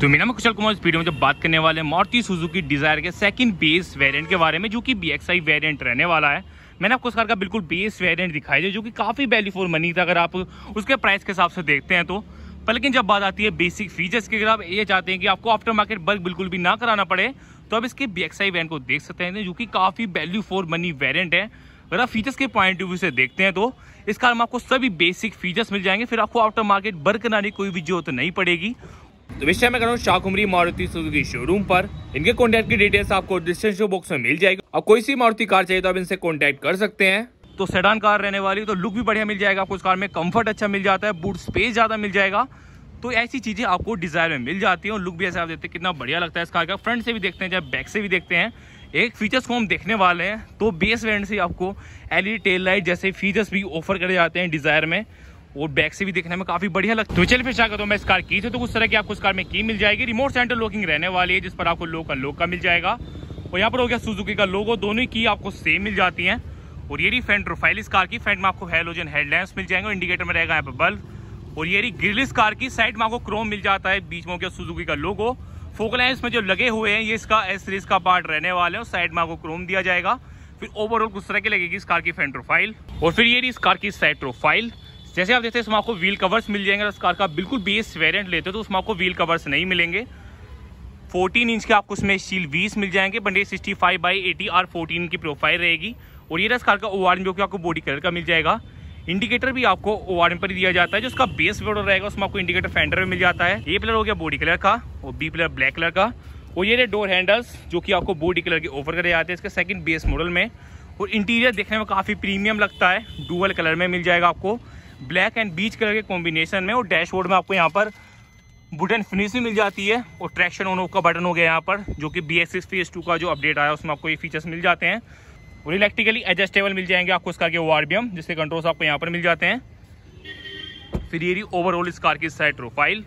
तो मेरा नाम कुशल कुमार इस वीडियो में जब बात करने वाले हैं मारुति सुजुकी डिजायर के सेकंड बेस वेरिएंट के बारे में जो कि बीएक्सआई वेरिएंट रहने वाला है मैंने आपको इस कार का बिल्कुल बेस वेरिएंट दिखाई दिया जो कि काफ़ी वैल्यू फॉर मनी था अगर आप उसके प्राइस के हिसाब से देखते हैं तो पर लेकिन जब बात आती है बेसिक फीचर्स की अगर आप ये चाहते हैं कि आपको आफ्टर मार्केट बल्क बिल्कुल भी ना कराना पड़े तो आप इसके बी एक्स को देख सकते हैं जो कि काफ़ी वैल्यू फॉर मनी वेरियंट है अगर आप फीचर्स के पॉइंट ऑफ व्यू से देखते हैं तो इस कार में आपको सभी बेसिक फीचर्स मिल जाएंगे फिर आपको आफ्टर मार्केट बर्क कराने की कोई भी जरूरत नहीं पड़ेगी तो विषय में करूँ शाहकुमरी मारुति सुजुकी शोरूम पर इनके कॉन्टेक्ट की डिटेल्स आपको डिस्क्रिप्शन बॉक्स में मिल जाएगी और कोई सी मारुति कार चाहिए तो आप इनसे कॉन्टेक्ट कर सकते हैं तो सेडान कार रहने वाली तो लुक भी बढ़िया मिल जाएगा आपको उस कार में कंफर्ट अच्छा मिल जाता है बूट स्पेस ज़्यादा मिल जाएगा तो ऐसी चीज़ें आपको डिज़ायर में मिल जाती है और लुक भी ऐसे आप देखते हैं कितना बढ़िया लगता है इस कार का फ्रंट से भी देखते हैं चाहे बैक से भी देखते हैं एक फीचर्स को हम देखने वाले हैं तो बेस वेरिएंट से आपको एलईडी टेल लाइट जैसे फीचर्स भी ऑफर करे जाते हैं डिज़ायर में और बैक से भी देखने में काफी बढ़िया लगता है तो चल फिर स्वागत तो हूँ मैं इस कार की थी तो उस तरह की आपको इस कार में की मिल जाएगी रिमोट सेंटर लॉकिंग रहने वाली है जिस पर आपको लोक का लोक का मिल जाएगा और यहाँ पर हो गया सुजुकी का लोगो दोनों की आपको सेम मिल जाती है और ये रही फ्रंट प्रोफाइल इस कार की फ्रंट में आपको हेलोजन हेडलाइट्स मिल जाएंगे इंडिकेटर में रहेगा यहाँ पर बल्ब और ये रही ग्रिल इस कार की साइड में आपको क्रोम मिल जाता है बीच में हो गया सुजुकी का लोगो फोकल में जो लगे हुए हैं ये इसका एस सीरीज का पार्ट रहने वाले हैं साइड में आपको क्रोम दिया जाएगा फिर ओवरऑल कुछ तरह की लगेगी इस कार की फ्रंट प्रोफाइल और फिर ये रही इस कार की साइड प्रोफाइल जैसे आप देखते हैं इसमें आपको व्हील कवर्स मिल जाएंगे उस कार का बिल्कुल बेस वेरिएंट लेते हो तो उसमें आपको व्हील कवर्स नहीं मिलेंगे 14 इंच के आपको उसमें स्टील वीस मिल जाएंगे बंडे sixty five by eighty R fourteen की प्रोफाइल रहेगी और ये रस कार का ओ आर जो कि आपको बॉडी कलर का मिल जाएगा इंडिकेटर भी आपको ओ आर पर ही दिया जाता है जो उसका बेस वेडर रहेगा उसमें आपको इंडिकेटर फेंडर में मिल जाता है ए पिलर हो गया बॉडी कलर का और बी पिलर ब्लैक कलर का और ये रहे डोर हैंडल्स जो कि आपको बॉडी कलर के ऑफर करे जाते हैं इसके सेकंड बेस मॉडल में और इंटीरियर देखने में काफ़ी प्रीमियम लगता है डुअल कलर में मिल जाएगा आपको ब्लैक एंड बीच कलर के कॉम्बिनेशन में और डैशबोर्ड में आपको यहाँ पर बुटन फिनिश भी मिल जाती है और ट्रैक्शन ऑन ऑफ का बटन हो गया यहाँ पर जो कि बी एस फेज टू का जो अपडेट आया उसमें आपको ये फीचर्स मिल जाते हैं और इलेक्ट्रिकली एडजस्टेबल मिल जाएंगे आपको इस कार के ओ आर जिसके कंट्रोल्स आपको यहाँ पर मिल जाते हैं फिर ये ओवरऑल इस कार की साइड प्रोफाइल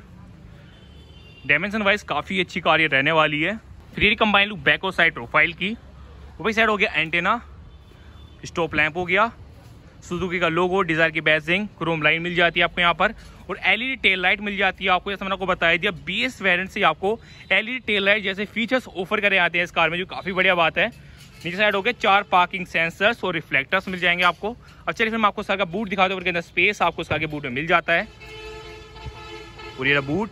डायमेंशन वाइज काफ़ी अच्छी कार ये रहने वाली है फिर ये कंबाइन लुक बैक और साइड प्रोफाइल की वही साइड हो गया एंटेना स्टॉप लैम्प हो गया सुजुकी का लोगो डिजायर की बैसिंग क्रोम लाइन मिल जाती है आपको यहाँ पर और एलईडी टेल लाइट मिल जाती है आपको जैसे मैंने आपको बताया दिया बी एस वेरियंट से आपको एलईडी टेल लाइट जैसे फीचर्स ऑफर करे आते हैं इस कार में जो काफ़ी बढ़िया बात है नीचे साइड हो गए चार पार्किंग सेंसर्स और रिफ्लेक्टर्स मिल जाएंगे आपको अब चलिए फिर मैं आपको इसका आगे बूट दिखा दूँ उनके अंदर स्पेस आपको इसका आगे बूट में मिल जाता है और ये बूट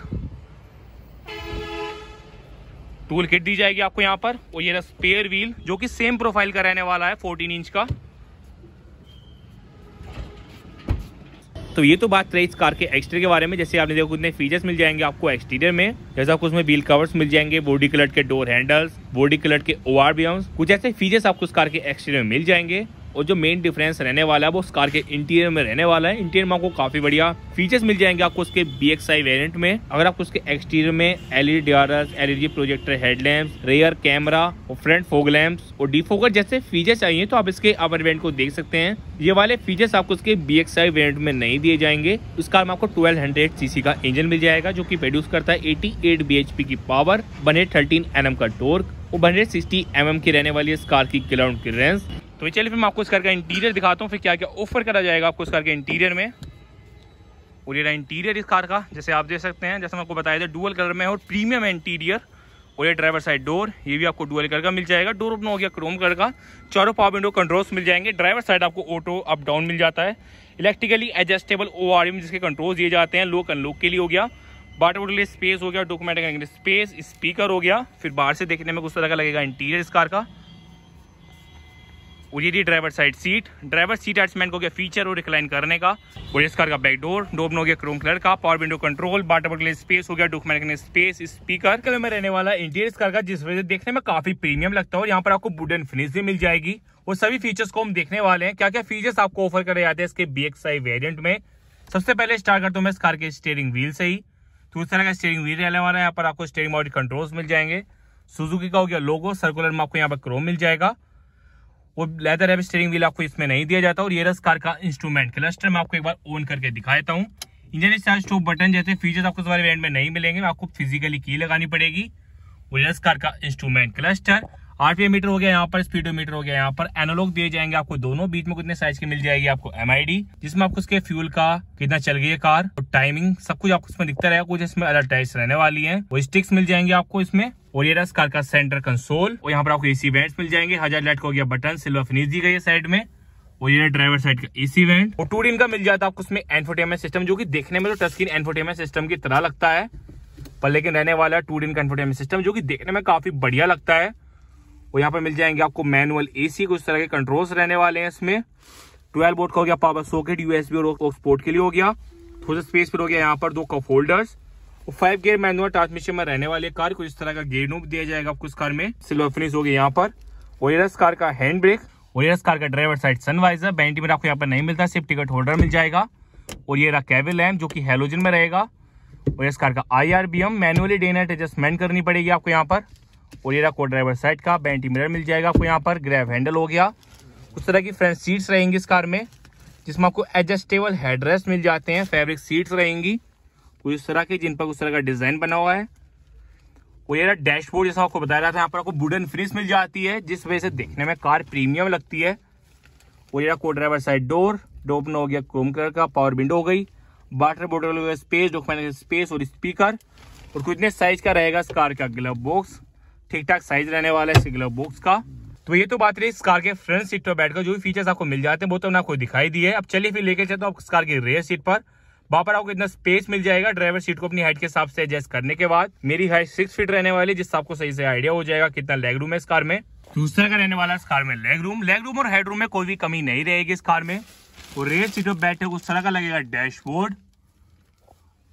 टूल किट दी जाएगी आपको यहाँ पर और ये स्पेयर व्हील जो कि सेम प्रोफाइल का रहने वाला है 14 इंच का तो ये तो बात रही इस कार के एक्सटीरियर के बारे में जैसे आपने देखो कितने फीचर्स मिल जाएंगे आपको एक्सटीरियर में जैसे आपको उसमें व्हील कवर्स मिल जाएंगे बॉडी कलर के डोर हैंडल्स बॉडी कलर के ओ कुछ ऐसे फीचर्स आपको उस कार के एक्सटीरियर में मिल जाएंगे और जो मेन डिफरेंस रहने वाला है वो उस कार के इंटीरियर में रहने वाला है इंटीरियर में आपको काफी बढ़िया फीचर्स मिल जाएंगे आपको उसके बी एक्स आई वेरियंट में अगर आपको उसके एक्सटीरियर में LED D R S LED projector headlamp rear camera और फ्रंट फोग लैम्प्स और डिफोकर जैसे फीचर्स चाहिए तो आप इसके अपर वेरियंट को देख सकते हैं ये वाले फीचर्स आपको उसके बी एक्स आई वेरियंट में नहीं दिए जाएंगे उस कार में आपको ट्वेल्व हंड्रेड सीसी का इंजन मिल जाएगा जो की प्रोड्यूस करता है eighty eight B H P की power one hundred thirteen N M का टोर्क और one hundred sixty M M की रहने वाली इस कार की किलोमीटर की रेंज तो चलिए फिर मैं आपको इस कार का इंटीरियर दिखाता हूँ फिर क्या क्या ऑफर करा जाएगा आपको इस कार के इंटीरियर में और ये रहा इंटीरियर इस कार का जैसे आप देख सकते हैं जैसे मैं आपको बताया था डुअल कलर में और प्रीमियम इंटीरियर और ये ड्राइवर साइड डोर ये भी आपको डुअल कलर का मिल जाएगा डोर ओपन हो गया क्रोम कलर का चारों पावर विंडो कंट्रोल्स मिल जाएंगे ड्राइवर साइड आपको ऑटो अप डाउन मिल जाता है इलेक्ट्रिकली एडजस्टेबल ओ आर जिसके कंट्रोल्स दिए जाते हैं लोक अनलोक के लिए हो गया बाटर के लिए स्पेस हो गया डॉक्यूमेंट के लिए स्पेस स्पीकर हो गया फिर बाहर से देखने में कुछ तरह का लगेगा इंटीरियर इस कार का और ये थी driver side seat driver seat adjustment को गया फीचर और रिक्लाइन करने का और इस कार का बैक डोर डोबन हो गया क्रोम कलर का पावर विंडो कंट्रोल बाटर के लिए स्पेस हो गया डुकमेंट के लिए स्पेस स्पीकर कलर में रहने वाला इंटीरियर इस कार का जिस वजह से देखने में काफी प्रीमियम लगता है और यहाँ पर आपको वुडन फिनिश भी मिल जाएगी और सभी फीचर्स को हम देखने वाले हैं क्या क्या फीचर्स आपको ऑफर करे जाते हैं इसके बी वेरियंट में सबसे पहले स्टार्ट करता हूँ मैं इस कार के स्टेयरिंग व्हील से ही तो उस तरह का स्टेयरिंग व्हील रहने वाला है यहाँ पर आपको स्टेयरिंग माउंटेड कंट्रोल्स मिल जाएंगे सुजुकी का हो गया लोगो सर्कुलर में आपको यहाँ पर क्रोम मिल जाएगा वो लेदर है स्टेयरिंग व्हील आपको इसमें नहीं दिया जाता और ये रस कार का इंस्ट्रूमेंट क्लस्टर मैं आपको एक बार ऑन करके दिखा देता हूँ इंजन स्टार्ट स्टॉप बटन जैसे फीचर्स आपको इस बारे वेरियंट में नहीं मिलेंगे आपको फिजिकली की लगानी पड़ेगी वो रस कार का इंस्ट्रूमेंट क्लस्टर आरपीएम मीटर हो गया यहाँ पर मीटर हो गया यहाँ पर एनोलॉग दिए जाएंगे आपको दोनों बीच में कितने साइज की मिल जाएगी आपको एम जिसमें आपको उसके फ्यूल का कितना चल गई है कार और टाइमिंग सब कुछ आपको इसमें दिखता रहेगा कुछ इसमें अलर्ट रहने वाली है वो स्टिक्स मिल जाएंगे आपको इसमें और ये कार का सेंटर कंसोल और यहाँ पर आपको एसी वेंट्स मिल जाएंगे हजार लाइट का हो गया बटन सिल्वर फिनिश दी गई है साइड में और ये ड्राइवर साइड का एसी वेंट और टू का मिल जाता है आपको उसमें एनफोटेमेंट सिस्टम जो कि देखने में तो टच स्क्रीन सिस्टम की तरह लगता है पर लेकिन रहने वाला है टू डिन का एनफोटेमेंट सिस्टम जो कि देखने में काफी बढ़िया लगता है और यहाँ पर मिल जाएंगे आपको मैनुअल एसी कुछ तरह के कंट्रोल्स रहने वाले हैं इसमें ट्वेल्व बोर्ड का हो गया पावर सॉकेट यूएसबी और स्पोर्ट के लिए हो गया थोड़ा स्पेस पर हो गया यहाँ पर दो cup holders five gear manual transmission में रहने वाली कार को इस तरह का गेयर नोप दिया जाएगा आपको इस कार में सिल्वर फिनिश होगी यहाँ पर ओयरस कार का हैंड ब्रेक ओयरस कार का ड्राइवर साइड सनवाइजर बैंटी में आपको यहाँ पर नहीं मिलता सिर्फ टिकट होल्डर मिल जाएगा और ये रहा कैबिल लैम्प जो कि हेलोजन में रहेगा और इस कार का I R V M manually day night adjustment करनी पड़ेगी आपको यहाँ पर और ये रहा को ड्राइवर साइड का बैंटी मिरर मिल जाएगा आपको यहाँ पर ग्रैब हैंडल हो गया उस तरह की फ्रंट सीट्स रहेंगी इस कार में जिसमें आपको एडजस्टेबल हेडरेस्ट मिल जाते हैं फैब्रिक सीट्स रहेंगी कुछ इस तरह के जिन पर उस तरह का डिजाइन बना हुआ है और ये डैशबोर्ड जैसा आपको बताया जाता था यहाँ पर आपको वुडन फ्रिज मिल जाती है जिस वजह से देखने में कार प्रीमियम लगती है और ये को ड्राइवर साइड डोर डोपन हो गया क्रोम कलर का पावर विंडो हो गई वाटर बोटल हो गया स्पेस डॉक्यूमेंट स्पेस और स्पीकर और कितने साइज का रहेगा इस कार का ग्लव बॉक्स ठीक ठाक साइज रहने वाला है इस ग्लव बॉक्स का तो ये तो बात रही इस कार के फ्रंट सीट पर बैठकर जो भी फीचर्स आपको मिल जाते हैं वो तो आपको दिखाई दिए अब चलिए फिर लेके चलते तो आप इस कार की रेयर सीट पर वहां पर आपको इतना स्पेस मिल जाएगा ड्राइवर सीट को अपनी हाइट के हिसाब से एडजस्ट करने के बाद मेरी हाइट सिक्स फीट रहने वाली जिससे आपको सही से आइडिया हो जाएगा कितना लेग रूम है इस कार में दूसरा का रहने वाला इस कार में लेग रूम लेग रूम और हेड रूम में कोई भी कमी नहीं रहेगी इस कार में और रेल सीट पर बैठे उस तरह का लगेगा डैशबोर्ड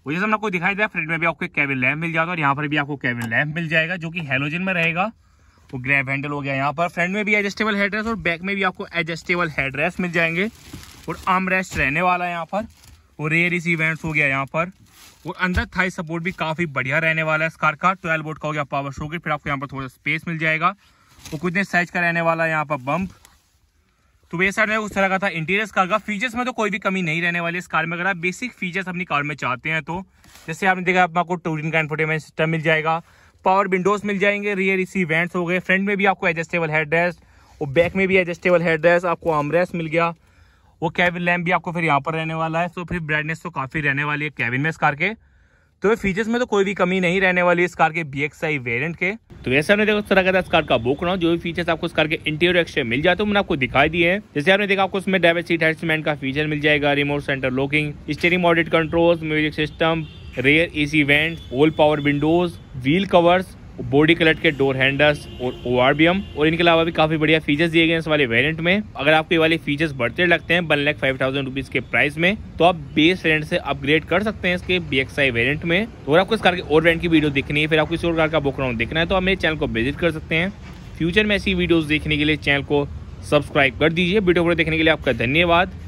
वो जैसे आपको दिखाई दे फ्रंट में भी आपको कैबिन लैम्प मिल जाएगा और यहाँ पर भी आपको कैबिन लैम्प मिल जाएगा जो कि हेलोजन में रहेगा वो ग्रैब हैंडल हो गया यहाँ पर फ्रंट में भी एडजस्टेबल हेड और बैक में भी आपको एडजस्टेबल हेड रेस्ट मिल जाएंगे और आर्म रेस्ट रहने वाला है यहाँ पर और रेयर इस इवेंट्स हो गया यहाँ पर और अंदर थाई सपोर्ट भी काफ़ी बढ़िया रहने वाला है इस कार का ट्वेल्व बोर्ड का हो गया पावर शोकेट फिर आपको यहाँ पर थोड़ा स्पेस मिल जाएगा और कुछ साइज का रहने वाला है यहाँ पर बम्प तो वे साइड में उस तरह का था इंटीरियर कार का फीचर्स में तो कोई भी कमी नहीं रहने वाली इस कार में अगर आप बेसिक फीचर्स अपनी कार में चाहते हैं तो जैसे आपने देखा आप आपको टूरिंग का इन्फोटेमेंट सिस्टम मिल जाएगा पावर विंडोज मिल जाएंगे रियर इसी वेंट्स हो गए फ्रंट में भी आपको एडजस्टेबल हेड रेस्ट और बैक में भी एडजस्टेबल हेड रेस्ट आपको आमरेस्ट मिल गया वो कैबिन लैम्प भी आपको फिर यहाँ पर रहने वाला है तो फिर ब्राइटनेस तो काफ़ी रहने वाली है कैबिन में इस कार के तो फीचर्स में तो कोई भी कमी नहीं रहने वाली इस कार के बी एक्स आई वेरियंट के तो वैसे आपने देखो तरह का इस कार का बुक रहा जो भी फीचर्स आपको इस कार के इंटीरियर एक्सट्रा मिल जाते तो हैं मैंने आपको दिखाई दिए हैं जैसे आपने देखा आपको उसमें डेवेज सीट हेडसमैन का फीचर मिल जाएगा remote centre locking steering mounted control music system rear AC vent all power windows wheel covers body colour के डोर हैंडल्स और ओआरबीएम और इनके अलावा भी काफी बढ़िया फीचर्स दिए गए हैं इस वाले वेरिएंट में अगर आपको ये वाले फीचर्स बढ़ते लगते हैं one lakh five thousand rupees के प्राइस में तो आप बेस रेंट से अपग्रेड कर सकते हैं इसके बी एक्स आई वेरियंट में तो अगर आपको इस कार के और रेंट की वीडियो देखनी है फिर आपको किसी और कार का राउंड देखना है तो आप मेरे चैनल को विजिट कर सकते हैं फ्यूचर में ऐसी वीडियोज देखने के लिए चैनल को सब्सक्राइब कर दीजिए वीडियो को देखने के लिए आपका धन्यवाद